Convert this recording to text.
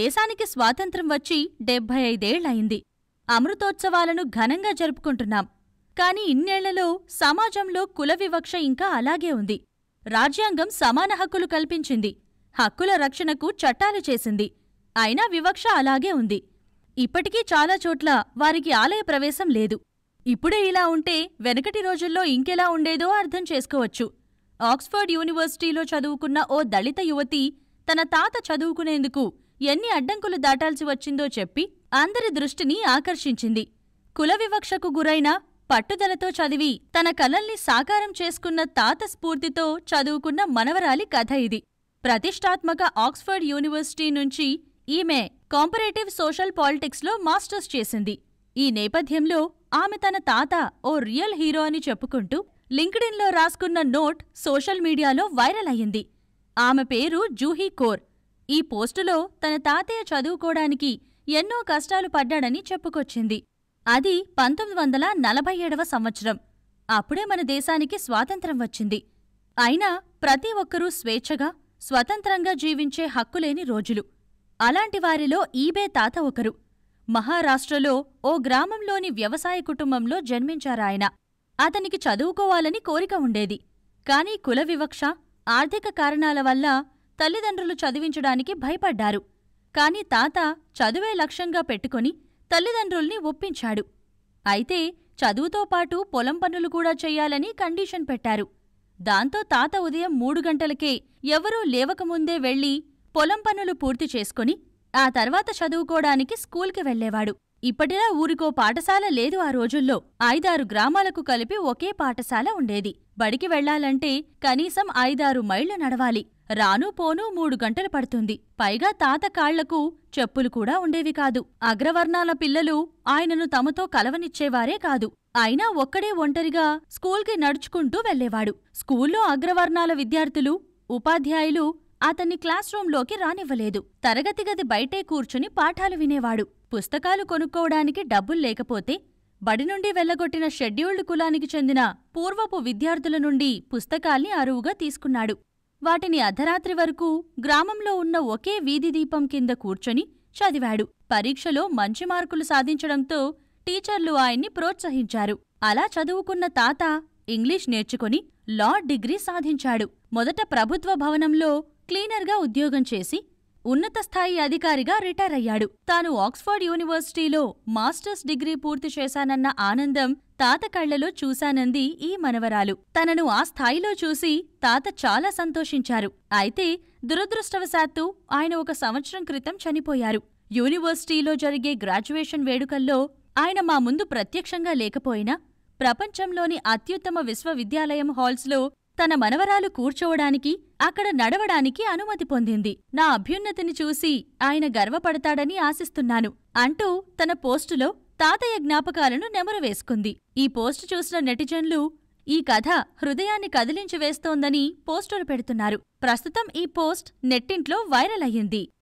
దేశానికి స్వాతంత్రం వచ్చి డెబ్భై ఐదేళ్లయింది అమృతోత్సవాలను ఘనంగా జరుపుకుంటున్నాం కాని ఇన్నేళ్లలో సమాజంలో కుల వివక్ష ఇంకా అలాగే ఉంది రాజ్యాంగం సమాన హక్కులు కల్పించింది హక్కుల రక్షణకు చట్టాలు చేసింది అయినా వివక్ష అలాగే ఉంది ఇప్పటికీ చాలా చోట్ల వారికి ఆలయ ప్రవేశం లేదు ఇప్పుడే ఇలా ఉంటే వెనకటి రోజుల్లో ఇంకెలా ఉండేదో అర్థం చేసుకోవచ్చు ఆక్స్ఫర్డ్ యూనివర్సిటీలో చదువుకున్న ఓ దళిత యువతి తన తాత చదువుకునేందుకు ఎన్ని అడ్డంకులు దాటాల్సి వచ్చిందో చెప్పి అందరి దృష్టిని ఆకర్షించింది కుల వివక్షకు గురైన పట్టుదలతో చదివి తన కలల్ని సాకారం చేసుకున్న తాత స్ఫూర్తితో చదువుకున్న మనవరాలి కథ ఇది ప్రతిష్టాత్మక ఆక్స్ఫర్డ్ యూనివర్సిటీ నుంచి ఈమె కాంపరేటివ్ సోషల్ పాలిటిక్స్లో మాస్టర్స్ చేసింది ఈ నేపథ్యంలో ఆమె తన తాత ఓ రియల్ హీరో అని చెప్పుకుంటూ లింక్డిన్లో రాసుకున్న నోట్ సోషల్ మీడియాలో వైరల్ అయ్యింది ఆమె పేరు జూహీ కోర్ ఈ పోస్టులో తన తాతయ్య చదువుకోడానికి ఎన్నో కష్టాలు పడ్డాడని చెప్పుకొచ్చింది అది పంతొమ్మిది వందల నలభై ఏడవ సంవత్సరం అప్పుడే మన దేశానికి స్వాతంత్రం వచ్చింది అయినా ప్రతి ఒక్కరూ స్వేచ్ఛగా స్వతంత్రంగా జీవించే హక్కులేని రోజులు అలాంటి వారిలో ఈబే తాత ఒకరు మహారాష్ట్రలో ఓ గ్రామంలోని వ్యవసాయ కుటుంబంలో జన్మించారాయన అతనికి చదువుకోవాలని కోరిక ఉండేది కాని కుల వివక్ష ఆర్థిక కారణాల వల్ల తల్లిదండ్రులు చదివించడానికి భయపడ్డారు కాని తాత చదువే లక్ష్యంగా పెట్టుకుని తల్లిదండ్రుల్ని ఒప్పించాడు అయితే చదువుతో పాటు పొలం పనులు కూడా చెయ్యాలని కండిషన్ పెట్టారు దాంతో తాత ఉదయం మూడు గంటలకే ఎవరూ లేవకముందే వెళ్లి పొలం పనులు పూర్తి చేసుకుని ఆ తర్వాత చదువుకోడానికి స్కూల్కి వెళ్లేవాడు ఇప్పటిలా ఊరికో పాఠశాల లేదు ఆ రోజుల్లో ఐదారు గ్రామాలకు కలిపి ఒకే పాఠశాల ఉండేది బడికి వెళ్లాలంటే కనీసం ఐదారు మైళ్లు నడవాలి రాను పోను మూడు గంటలు పడుతుంది పైగా తాత కాళ్లకు చెప్పులు కూడా ఉండేవి కాదు అగ్రవర్ణాల పిల్లలు ఆయనను తమతో కలవనిచ్చేవారే కాదు అయినా ఒక్కడే ఒంటరిగా స్కూల్కి నడుచుకుంటూ వెళ్లేవాడు స్కూల్లో అగ్రవర్ణాల విద్యార్థులు ఉపాధ్యాయులు అతన్ని క్లాస్ రూంలోకి రానివ్వలేదు తరగతి గది బయటే కూర్చుని పాఠాలు వినేవాడు పుస్తకాలు కొనుక్కోవడానికి డబ్బులు లేకపోతే బడి నుండి వెళ్లగొట్టిన షెడ్యూల్డ్ కులానికి చెందిన పూర్వపు విద్యార్థుల నుండి పుస్తకాల్ని అరువుగా తీసుకున్నాడు వాటిని అర్ధరాత్రి వరకు గ్రామంలో ఉన్న ఒకే వీధి దీపం కింద కూర్చొని చదివాడు పరీక్షలో మంచి మార్కులు సాధించడంతో టీచర్లు ఆయన్ని ప్రోత్సహించారు అలా చదువుకున్న తాత ఇంగ్లీష్ నేర్చుకుని లా డిగ్రీ సాధించాడు మొదట ప్రభుత్వ భవనంలో క్లీనర్గా ఉద్యోగం చేసి ఉన్నత స్థాయి అధికారిగా రిటైర్ అయ్యాడు తాను ఆక్స్ఫర్డ్ యూనివర్సిటీలో మాస్టర్స్ డిగ్రీ పూర్తి చేశానన్న ఆనందం తాత కళ్లలో చూశానంది ఈ మనవరాలు తనను ఆ స్థాయిలో చూసి తాత చాలా సంతోషించారు అయితే దురదృష్టవశాత్తు ఆయన ఒక సంవత్సరం క్రితం చనిపోయారు యూనివర్సిటీలో జరిగే గ్రాడ్యుయేషన్ వేడుకల్లో ఆయన మా ముందు ప్రత్యక్షంగా లేకపోయినా ప్రపంచంలోని అత్యుత్తమ విశ్వవిద్యాలయం హాల్స్లో తన మనవరాలు కూర్చోవడానికి అక్కడ నడవడానికి అనుమతి పొందింది నా అభ్యున్నతిని చూసి ఆయన గర్వపడతాడని ఆశిస్తున్నాను అంటూ తన పోస్టులో తాతయ్య జ్ఞాపకాలను నెమరు వేసుకుంది ఈ పోస్టు చూసిన నెటిజన్లు ఈ కథ హృదయాన్ని కదిలించివేస్తోందని పోస్టులు పెడుతున్నారు ప్రస్తుతం ఈ పోస్ట్ నెట్టింట్లో వైరల్ అయ్యింది